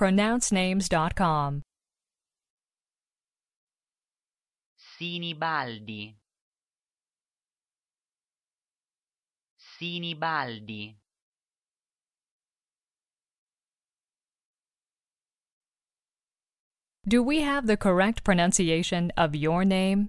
pronouncenames.com. Sinibaldi Sinibaldi Do we have the correct pronunciation of your name?